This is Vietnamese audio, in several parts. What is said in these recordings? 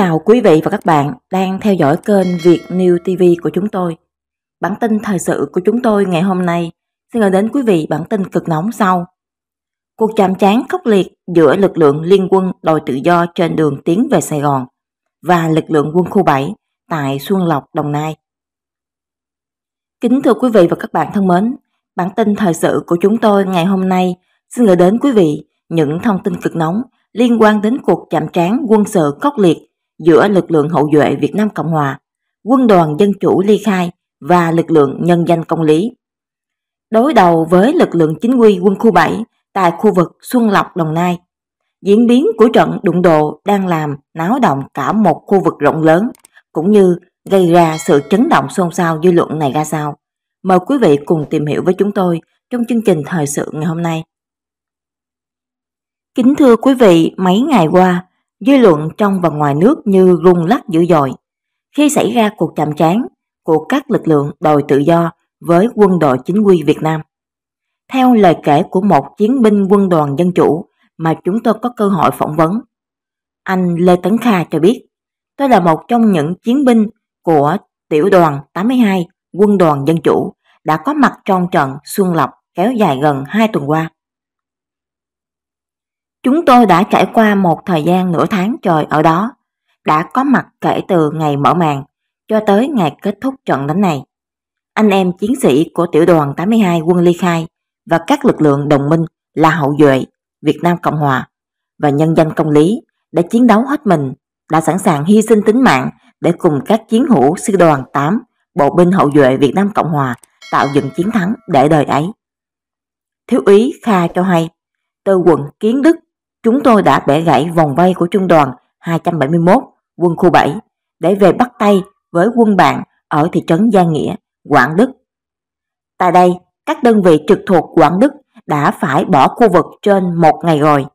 chào quý vị và các bạn đang theo dõi kênh Việt New TV của chúng tôi. Bản tin thời sự của chúng tôi ngày hôm nay xin gửi đến quý vị bản tin cực nóng sau. Cuộc chạm trán khốc liệt giữa lực lượng liên quân đòi tự do trên đường tiến về Sài Gòn và lực lượng quân khu 7 tại Xuân Lộc, Đồng Nai. Kính thưa quý vị và các bạn thân mến, bản tin thời sự của chúng tôi ngày hôm nay xin gửi đến quý vị những thông tin cực nóng liên quan đến cuộc chạm trán quân sự khốc liệt giữa lực lượng hậu duệ Việt Nam Cộng Hòa, quân đoàn dân chủ ly khai và lực lượng nhân danh công lý. Đối đầu với lực lượng chính quy quân khu 7 tại khu vực Xuân Lộc, Đồng Nai, diễn biến của trận đụng độ đang làm náo động cả một khu vực rộng lớn, cũng như gây ra sự chấn động xôn xao dư luận này ra sao. Mời quý vị cùng tìm hiểu với chúng tôi trong chương trình thời sự ngày hôm nay. Kính thưa quý vị, mấy ngày qua, Dư luận trong và ngoài nước như rung lắc dữ dội. Khi xảy ra cuộc chạm trán của các lực lượng đòi tự do với quân đội chính quy Việt Nam. Theo lời kể của một chiến binh quân đoàn dân chủ mà chúng tôi có cơ hội phỏng vấn, anh Lê Tấn Kha cho biết, tôi là một trong những chiến binh của tiểu đoàn 82 quân đoàn dân chủ đã có mặt trong trận Xuân Lộc kéo dài gần 2 tuần qua. Chúng tôi đã trải qua một thời gian nửa tháng trời ở đó, đã có mặt kể từ ngày mở màn cho tới ngày kết thúc trận đánh này. Anh em chiến sĩ của tiểu đoàn 82 quân ly khai và các lực lượng đồng minh là hậu duệ Việt Nam Cộng Hòa và nhân dân công lý đã chiến đấu hết mình, đã sẵn sàng hy sinh tính mạng để cùng các chiến hữu sư đoàn 8 bộ binh hậu duệ Việt Nam Cộng Hòa tạo dựng chiến thắng để đời ấy. Thiếu úy Kha cho hay, từ quận Kiến Đức Chúng tôi đã bẻ gãy vòng vây của trung đoàn 271 quân khu 7 để về bắt tay với quân bạn ở thị trấn Gia Nghĩa, Quảng Đức. Tại đây, các đơn vị trực thuộc Quảng Đức đã phải bỏ khu vực trên một ngày rồi.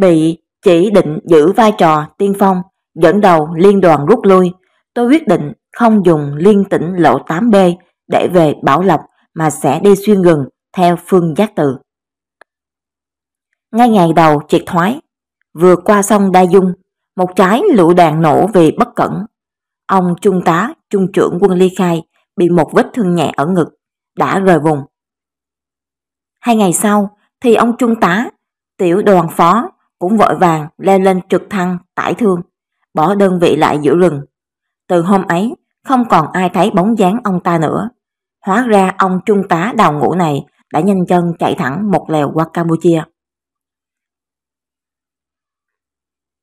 Bị chỉ định giữ vai trò tiên phong, dẫn đầu liên đoàn rút lui, tôi quyết định không dùng liên tỉnh lộ 8B để về Bảo Lộc mà sẽ đi xuyên gần theo phương giác từ ngay ngày đầu triệt thoái, vừa qua sông Đa Dung, một trái lựu đạn nổ vì bất cẩn. Ông trung tá, trung trưởng quân ly khai bị một vết thương nhẹ ở ngực, đã rời vùng. Hai ngày sau thì ông trung tá, tiểu đoàn phó cũng vội vàng leo lên trực thăng tải thương, bỏ đơn vị lại giữa rừng. Từ hôm ấy, không còn ai thấy bóng dáng ông ta nữa. Hóa ra ông trung tá đào ngũ này đã nhanh chân chạy thẳng một lèo qua Campuchia.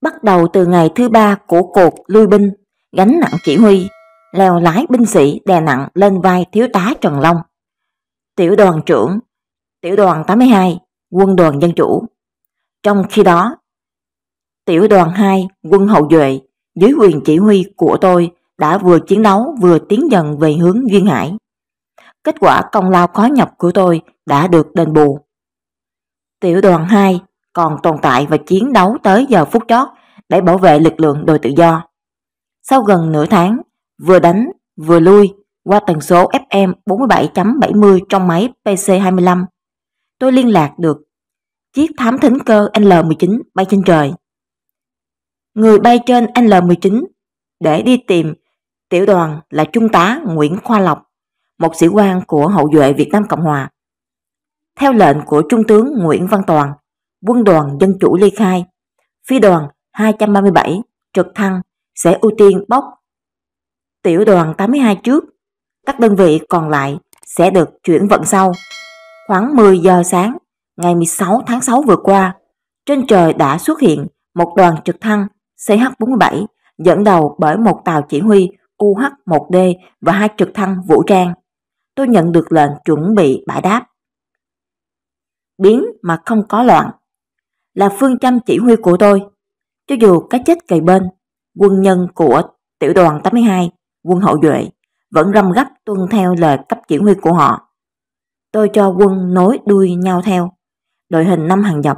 bắt đầu từ ngày thứ ba của cuộc lui binh, gánh nặng chỉ huy, leo lái binh sĩ đè nặng lên vai thiếu tá Trần Long. Tiểu đoàn trưởng, tiểu đoàn 82, quân đoàn dân chủ. Trong khi đó, tiểu đoàn 2, quân hậu duệ, dưới quyền chỉ huy của tôi đã vừa chiến đấu vừa tiến dần về hướng Duyên Hải. Kết quả công lao khó nhọc của tôi đã được đền bù. Tiểu đoàn 2, còn tồn tại và chiến đấu tới giờ phút chót để bảo vệ lực lượng đội tự do. Sau gần nửa tháng, vừa đánh vừa lui qua tần số FM 47.70 trong máy PC25, tôi liên lạc được chiếc thám thính cơ L-19 bay trên trời. Người bay trên L-19 để đi tìm tiểu đoàn là Trung tá Nguyễn Khoa Lộc, một sĩ quan của hậu duệ Việt Nam Cộng Hòa. Theo lệnh của Trung tướng Nguyễn Văn Toàn, Quân đoàn Dân chủ ly khai, phi đoàn 237 trực thăng sẽ ưu tiên bốc tiểu đoàn 82 trước, các đơn vị còn lại sẽ được chuyển vận sau. Khoảng 10 giờ sáng, ngày 16 tháng 6 vừa qua, trên trời đã xuất hiện một đoàn trực thăng CH-47 dẫn đầu bởi một tàu chỉ huy UH-1D và hai trực thăng vũ trang. Tôi nhận được lệnh chuẩn bị bãi đáp. Biến mà không có loạn là phương châm chỉ huy của tôi. Cho dù cái chết cày bên, quân nhân của tiểu đoàn 82, quân hậu duệ, vẫn răm gấp tuân theo lời cấp chỉ huy của họ. Tôi cho quân nối đuôi nhau theo, đội hình năm hàng dọc.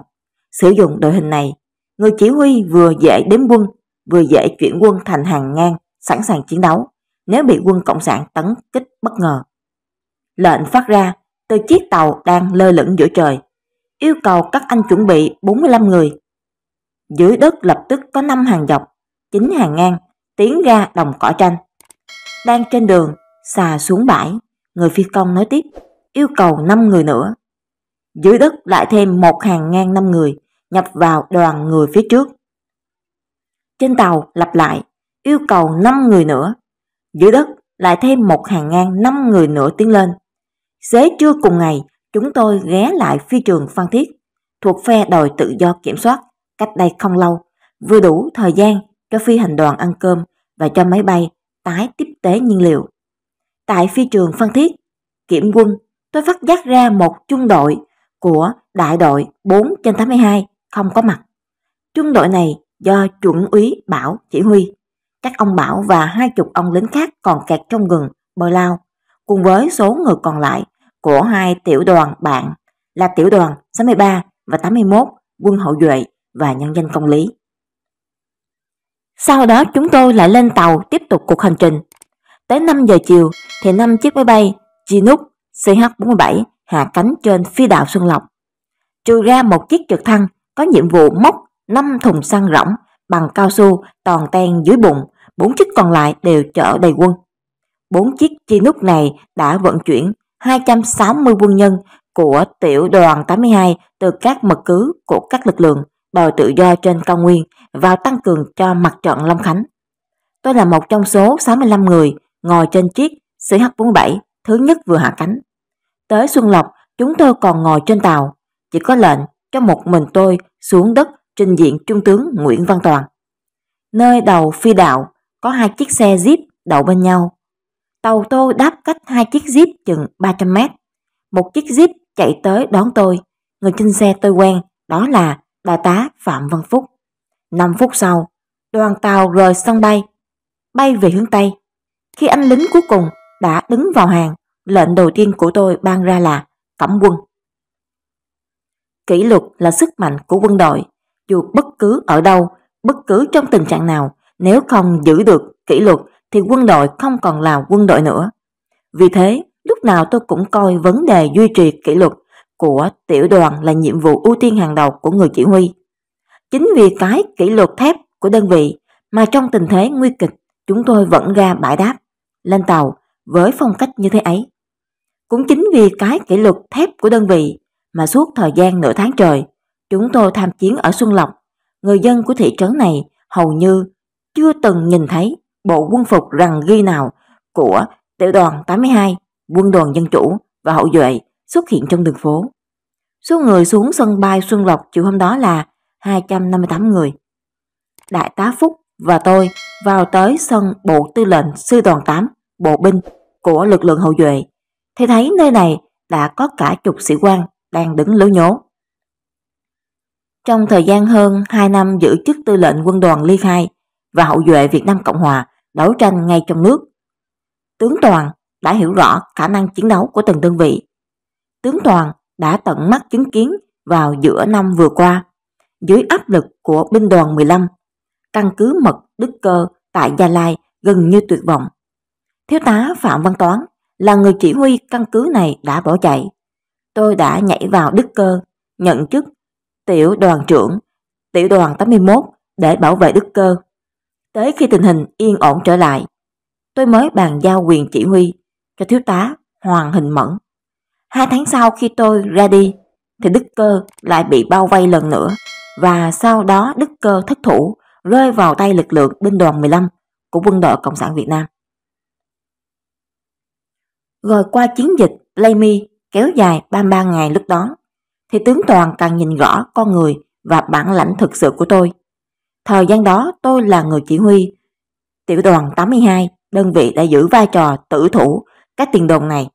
Sử dụng đội hình này, người chỉ huy vừa dễ đếm quân, vừa dễ chuyển quân thành hàng ngang, sẵn sàng chiến đấu nếu bị quân Cộng sản tấn kích bất ngờ. Lệnh phát ra từ chiếc tàu đang lơ lửng giữa trời, yêu cầu các anh chuẩn bị 45 người. Dưới đất lập tức có 5 hàng dọc, 9 hàng ngang, tiến ra đồng cỏ tranh. Đang trên đường, xà xuống bãi, người phi công nói tiếp, yêu cầu 5 người nữa. Dưới đất lại thêm một hàng ngang 5 người, nhập vào đoàn người phía trước. Trên tàu lặp lại, yêu cầu 5 người nữa. Dưới đất lại thêm một hàng ngang 5 người nữa tiến lên. Xế trưa cùng ngày, chúng tôi ghé lại phi trường Phan Thiết, thuộc phe đòi tự do kiểm soát, cách đây không lâu, vừa đủ thời gian cho phi hành đoàn ăn cơm và cho máy bay tái tiếp tế nhiên liệu. Tại phi trường Phan Thiết, kiểm quân, tôi phát giác ra một trung đội của đại đội 4 trên 82 không có mặt. Trung đội này do chuẩn úy Bảo chỉ huy. Các ông Bảo và hai chục ông lính khác còn kẹt trong gừng, bờ lao, cùng với số người còn lại của hai tiểu đoàn bạn là tiểu đoàn 63 và 81 quân hậu duệ và nhân dân công lý. Sau đó chúng tôi lại lên tàu tiếp tục cuộc hành trình. Tới 5 giờ chiều thì năm chiếc máy bay Chinook CH-47 hạ cánh trên phi đạo Xuân Lộc. Trừ ra một chiếc trực thăng có nhiệm vụ móc 5 thùng xăng rỗng bằng cao su toàn ten dưới bụng, bốn chiếc còn lại đều chở đầy quân. Bốn chiếc Chinook này đã vận chuyển 260 quân nhân của tiểu đoàn 82 từ các mật cứ của các lực lượng đòi tự do trên cao nguyên vào tăng cường cho mặt trận Long Khánh. Tôi là một trong số 65 người ngồi trên chiếc CH-47 thứ nhất vừa hạ cánh. Tới Xuân Lộc, chúng tôi còn ngồi trên tàu, chỉ có lệnh cho một mình tôi xuống đất trình diện Trung tướng Nguyễn Văn Toàn. Nơi đầu phi đạo có hai chiếc xe Jeep đậu bên nhau, Tàu tôi đáp cách hai chiếc jeep chừng 300 mét. Một chiếc jeep chạy tới đón tôi. Người trên xe tôi quen, đó là Đại tá Phạm Văn Phúc. 5 phút sau, đoàn tàu rời sân bay, bay về hướng Tây. Khi anh lính cuối cùng đã đứng vào hàng, lệnh đầu tiên của tôi ban ra là cẩm quân. Kỷ luật là sức mạnh của quân đội, dù bất cứ ở đâu, bất cứ trong tình trạng nào, nếu không giữ được kỷ luật thì quân đội không còn là quân đội nữa. Vì thế, lúc nào tôi cũng coi vấn đề duy trì kỷ luật của tiểu đoàn là nhiệm vụ ưu tiên hàng đầu của người chỉ huy. Chính vì cái kỷ luật thép của đơn vị mà trong tình thế nguy kịch chúng tôi vẫn ra bãi đáp, lên tàu với phong cách như thế ấy. Cũng chính vì cái kỷ luật thép của đơn vị mà suốt thời gian nửa tháng trời, chúng tôi tham chiến ở Xuân Lộc, người dân của thị trấn này hầu như chưa từng nhìn thấy bộ quân phục rằng ghi nào của tiểu đoàn 82, quân đoàn dân chủ và hậu duệ xuất hiện trong đường phố. Số người xuống sân bay Xuân Lộc chiều hôm đó là 258 người. Đại tá Phúc và tôi vào tới sân bộ tư lệnh sư đoàn 8, bộ binh của lực lượng hậu duệ. Thì thấy nơi này đã có cả chục sĩ quan đang đứng lố nhố. Trong thời gian hơn 2 năm giữ chức tư lệnh quân đoàn Ly Khai và hậu duệ Việt Nam Cộng Hòa đấu tranh ngay trong nước. Tướng Toàn đã hiểu rõ khả năng chiến đấu của từng đơn vị. Tướng Toàn đã tận mắt chứng kiến vào giữa năm vừa qua, dưới áp lực của binh đoàn 15, căn cứ mật Đức Cơ tại Gia Lai gần như tuyệt vọng. Thiếu tá Phạm Văn Toán là người chỉ huy căn cứ này đã bỏ chạy. Tôi đã nhảy vào Đức Cơ, nhận chức tiểu đoàn trưởng, tiểu đoàn 81 để bảo vệ Đức Cơ. Tới khi tình hình yên ổn trở lại, tôi mới bàn giao quyền chỉ huy cho thiếu tá Hoàng Hình Mẫn. Hai tháng sau khi tôi ra đi, thì Đức Cơ lại bị bao vây lần nữa, và sau đó Đức Cơ thất thủ rơi vào tay lực lượng binh đoàn 15 của quân đội Cộng sản Việt Nam. Rồi qua chiến dịch Lây Mi kéo dài 33 ngày lúc đó, thì tướng Toàn càng nhìn rõ con người và bản lãnh thực sự của tôi. Thời gian đó tôi là người chỉ huy. Tiểu đoàn 82, đơn vị đã giữ vai trò tử thủ các tiền đồn này.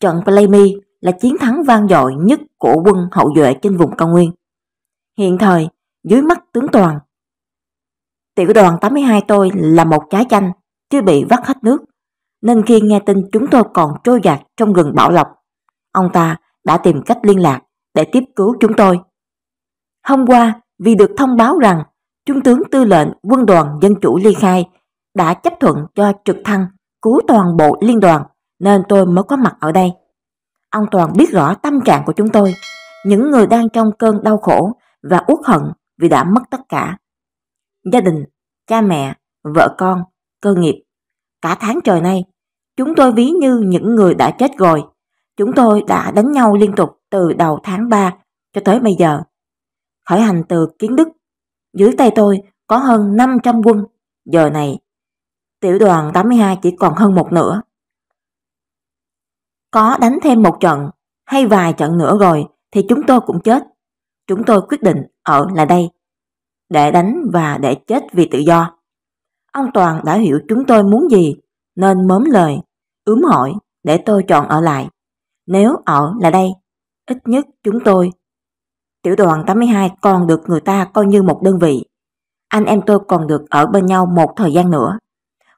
Trận Playmi là chiến thắng vang dội nhất của quân hậu duệ trên vùng cao nguyên. Hiện thời, dưới mắt tướng toàn, tiểu đoàn 82 tôi là một trái chanh, chưa bị vắt hết nước, nên khi nghe tin chúng tôi còn trôi giạt trong rừng Bảo Lộc, ông ta đã tìm cách liên lạc để tiếp cứu chúng tôi. Hôm qua, vì được thông báo rằng Trung tướng tư lệnh quân đoàn dân chủ ly khai đã chấp thuận cho trực thăng cứu toàn bộ liên đoàn nên tôi mới có mặt ở đây. Ông Toàn biết rõ tâm trạng của chúng tôi, những người đang trong cơn đau khổ và uất hận vì đã mất tất cả. Gia đình, cha mẹ, vợ con, cơ nghiệp. Cả tháng trời nay, chúng tôi ví như những người đã chết rồi. Chúng tôi đã đánh nhau liên tục từ đầu tháng 3 cho tới bây giờ. Khởi hành từ Kiến Đức dưới tay tôi có hơn 500 quân. Giờ này, tiểu đoàn 82 chỉ còn hơn một nửa. Có đánh thêm một trận hay vài trận nữa rồi thì chúng tôi cũng chết. Chúng tôi quyết định ở lại đây để đánh và để chết vì tự do. Ông Toàn đã hiểu chúng tôi muốn gì nên mớm lời, ướm hỏi để tôi chọn ở lại. Nếu ở là đây, ít nhất chúng tôi Tiểu đoàn 82 còn được người ta coi như một đơn vị. Anh em tôi còn được ở bên nhau một thời gian nữa.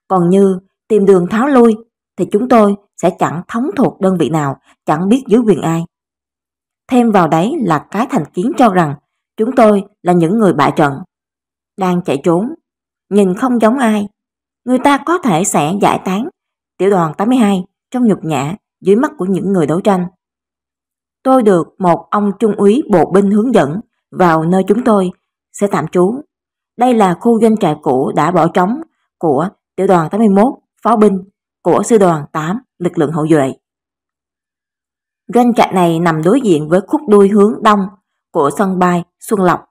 Còn như tìm đường tháo lui thì chúng tôi sẽ chẳng thống thuộc đơn vị nào, chẳng biết dưới quyền ai. Thêm vào đấy là cái thành kiến cho rằng chúng tôi là những người bại trận, đang chạy trốn, nhìn không giống ai. Người ta có thể sẽ giải tán tiểu đoàn 82 trong nhục nhã dưới mắt của những người đấu tranh tôi được một ông trung úy bộ binh hướng dẫn vào nơi chúng tôi sẽ tạm trú. Đây là khu doanh trại cũ đã bỏ trống của tiểu đoàn 81 pháo binh của sư đoàn 8 lực lượng hậu duệ. Doanh trại này nằm đối diện với khúc đuôi hướng đông của sân bay Xuân Lộc.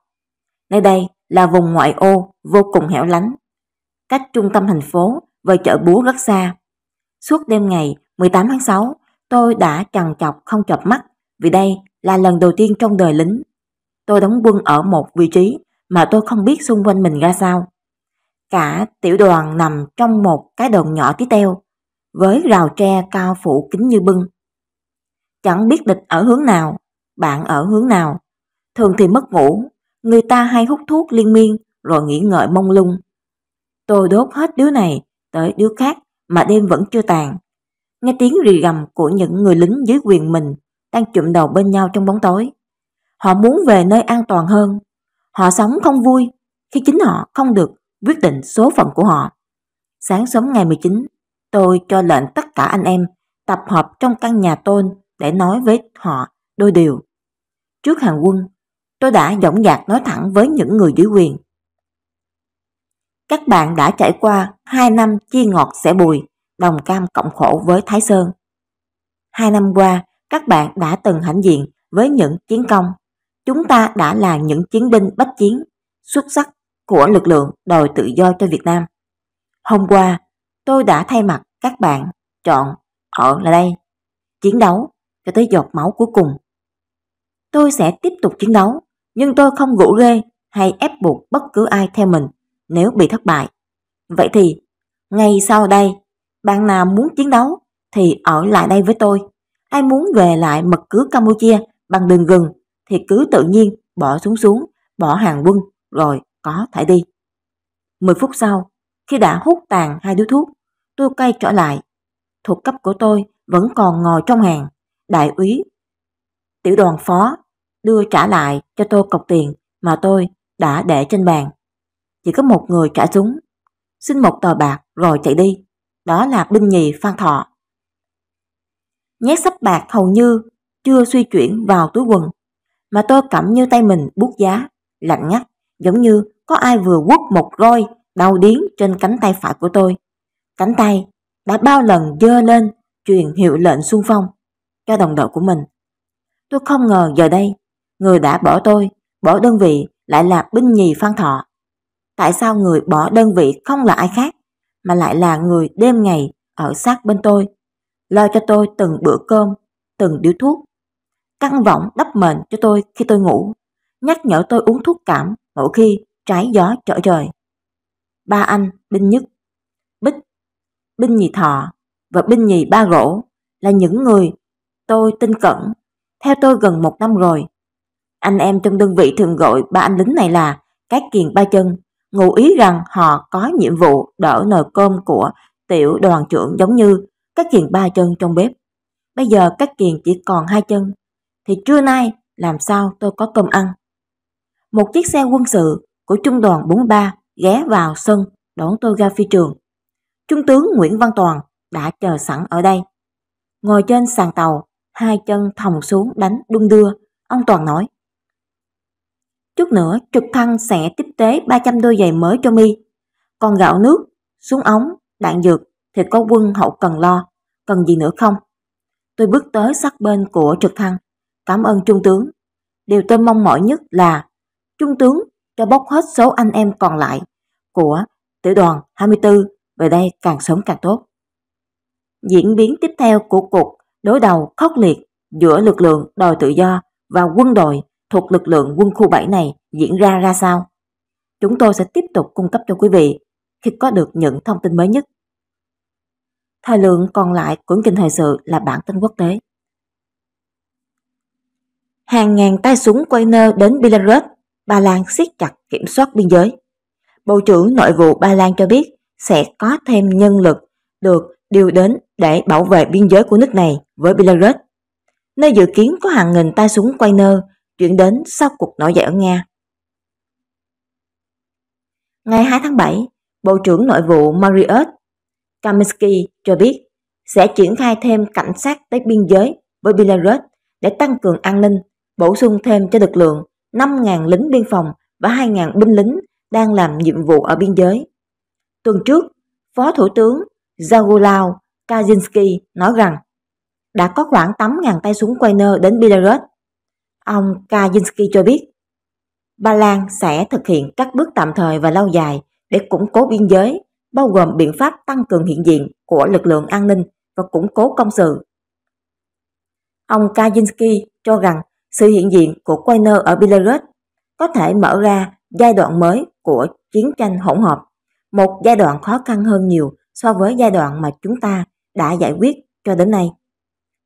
Nơi đây là vùng ngoại ô vô cùng hẻo lánh, cách trung tâm thành phố và chợ búa rất xa. Suốt đêm ngày 18 tháng 6, tôi đã trằn chọc không chập mắt vì đây là lần đầu tiên trong đời lính. Tôi đóng quân ở một vị trí mà tôi không biết xung quanh mình ra sao. Cả tiểu đoàn nằm trong một cái đồn nhỏ tí teo, với rào tre cao phủ kính như bưng. Chẳng biết địch ở hướng nào, bạn ở hướng nào. Thường thì mất ngủ, người ta hay hút thuốc liên miên rồi nghỉ ngợi mông lung. Tôi đốt hết đứa này tới đứa khác mà đêm vẫn chưa tàn. Nghe tiếng rì gầm của những người lính dưới quyền mình đang chụm đầu bên nhau trong bóng tối. Họ muốn về nơi an toàn hơn. Họ sống không vui khi chính họ không được quyết định số phận của họ. Sáng sớm ngày 19, tôi cho lệnh tất cả anh em tập hợp trong căn nhà tôn để nói với họ đôi điều. Trước hàng quân, tôi đã dõng dạc nói thẳng với những người dưới quyền. Các bạn đã trải qua 2 năm chia ngọt sẻ bùi, đồng cam cộng khổ với Thái Sơn. Hai năm qua, các bạn đã từng hãnh diện với những chiến công. Chúng ta đã là những chiến binh bách chiến xuất sắc của lực lượng đòi tự do cho Việt Nam. Hôm qua, tôi đã thay mặt các bạn chọn ở lại đây, chiến đấu cho tới giọt máu cuối cùng. Tôi sẽ tiếp tục chiến đấu, nhưng tôi không gũ ghê hay ép buộc bất cứ ai theo mình nếu bị thất bại. Vậy thì, ngay sau đây, bạn nào muốn chiến đấu thì ở lại đây với tôi ai muốn về lại mật cứ Campuchia bằng đường rừng thì cứ tự nhiên bỏ xuống xuống, bỏ hàng quân rồi có thể đi. 10 phút sau, khi đã hút tàn hai đứa thuốc, tôi quay trở lại. Thuộc cấp của tôi vẫn còn ngồi trong hàng, đại úy, tiểu đoàn phó đưa trả lại cho tôi cọc tiền mà tôi đã để trên bàn. Chỉ có một người trả súng, xin một tờ bạc rồi chạy đi. Đó là binh nhì Phan Thọ nhét sắp bạc hầu như chưa suy chuyển vào túi quần, mà tôi cảm như tay mình buốt giá, lạnh ngắt, giống như có ai vừa quất một roi đau điến trên cánh tay phải của tôi. Cánh tay đã bao lần dơ lên truyền hiệu lệnh xung phong cho đồng đội của mình. Tôi không ngờ giờ đây, người đã bỏ tôi, bỏ đơn vị lại là binh nhì phan thọ. Tại sao người bỏ đơn vị không là ai khác, mà lại là người đêm ngày ở sát bên tôi lo cho tôi từng bữa cơm, từng điếu thuốc. Căng võng đắp mền cho tôi khi tôi ngủ, nhắc nhở tôi uống thuốc cảm mỗi khi trái gió trở trời. Ba anh, Binh Nhất, Bích, Binh Nhì Thọ và Binh Nhì Ba Gỗ là những người tôi tin cẩn, theo tôi gần một năm rồi. Anh em trong đơn vị thường gọi ba anh lính này là cái kiền ba chân, ngụ ý rằng họ có nhiệm vụ đỡ nồi cơm của tiểu đoàn trưởng giống như Cắt kiền ba chân trong bếp. Bây giờ cắt kiền chỉ còn hai chân, thì trưa nay làm sao tôi có cơm ăn. Một chiếc xe quân sự của trung đoàn 43 ghé vào sân đón tôi ra phi trường. Trung tướng Nguyễn Văn Toàn đã chờ sẵn ở đây. Ngồi trên sàn tàu, hai chân thòng xuống đánh đung đưa, ông Toàn nói. Chút nữa trực thăng sẽ tiếp tế 300 đôi giày mới cho mi. Còn gạo nước, súng ống, đạn dược thì có quân hậu cần lo cần gì nữa không? Tôi bước tới sát bên của trực thăng, cảm ơn trung tướng. Điều tôi mong mỏi nhất là trung tướng cho bốc hết số anh em còn lại của tiểu đoàn 24 về đây càng sớm càng tốt. Diễn biến tiếp theo của cuộc đối đầu khốc liệt giữa lực lượng đòi tự do và quân đội thuộc lực lượng quân khu 7 này diễn ra ra sao? Chúng tôi sẽ tiếp tục cung cấp cho quý vị khi có được những thông tin mới nhất. Thời lượng còn lại của kinh thời sự là bản tin quốc tế. Hàng ngàn tay súng quay nơ đến Belarus, Ba Lan siết chặt kiểm soát biên giới. Bộ trưởng Nội vụ Ba Lan cho biết sẽ có thêm nhân lực được điều đến để bảo vệ biên giới của nước này với Belarus, nơi dự kiến có hàng nghìn tay súng quay nơ chuyển đến sau cuộc nổi dậy ở Nga. Ngày 2 tháng 7, Bộ trưởng Nội vụ Marius Kaminsky cho biết sẽ triển khai thêm cảnh sát tới biên giới với Belarus để tăng cường an ninh, bổ sung thêm cho lực lượng 5.000 lính biên phòng và 2.000 binh lính đang làm nhiệm vụ ở biên giới. Tuần trước, Phó Thủ tướng Zagulao Kaczynski nói rằng đã có khoảng 8.000 tay súng quay nơ đến Belarus. Ông Kaczynski cho biết, Ba Lan sẽ thực hiện các bước tạm thời và lâu dài để củng cố biên giới bao gồm biện pháp tăng cường hiện diện của lực lượng an ninh và củng cố công sự. Ông Kaczynski cho rằng sự hiện diện của Wagner ở Belarus có thể mở ra giai đoạn mới của chiến tranh hỗn hợp, một giai đoạn khó khăn hơn nhiều so với giai đoạn mà chúng ta đã giải quyết cho đến nay.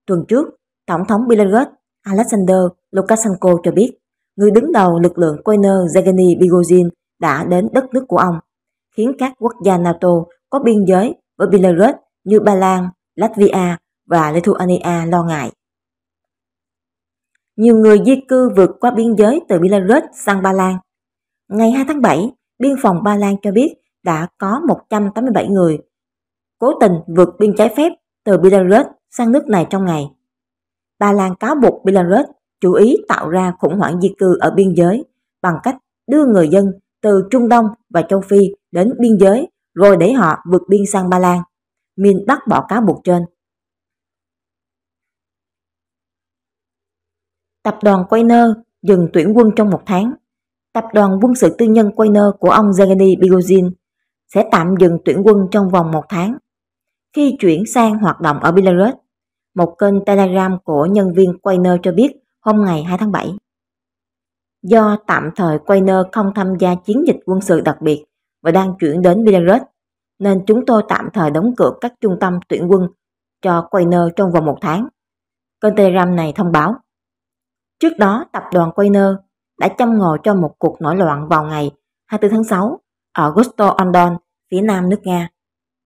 Tuần trước, Tổng thống Belarus Alexander Lukashenko cho biết, người đứng đầu lực lượng Wagner Zagany Bigozin đã đến đất nước của ông khiến các quốc gia NATO có biên giới với Belarus như Ba Lan, Latvia và Lithuania lo ngại. Nhiều người di cư vượt qua biên giới từ Belarus sang Ba Lan. Ngày 2 tháng 7, biên phòng Ba Lan cho biết đã có 187 người cố tình vượt biên trái phép từ Belarus sang nước này trong ngày. Ba Lan cáo buộc Belarus chủ ý tạo ra khủng hoảng di cư ở biên giới bằng cách đưa người dân từ Trung Đông và châu Phi đến biên giới rồi để họ vượt biên sang Ba Lan. Min bác bỏ cáo buộc trên. Tập đoàn Quayner dừng tuyển quân trong một tháng. Tập đoàn quân sự tư nhân Quayner của ông Zagani Bigozin sẽ tạm dừng tuyển quân trong vòng một tháng. Khi chuyển sang hoạt động ở Belarus, một kênh Telegram của nhân viên Quayner cho biết hôm ngày 2 tháng 7. Do tạm thời Quayner không tham gia chiến dịch quân sự đặc biệt và đang chuyển đến Belarus, nên chúng tôi tạm thời đóng cửa các trung tâm tuyển quân cho Quayner trong vòng một tháng. Kênh Telegram này thông báo. Trước đó, tập đoàn Quayner đã châm ngòi cho một cuộc nổi loạn vào ngày 24 tháng 6 ở Gusto Ondon, phía nam nước Nga.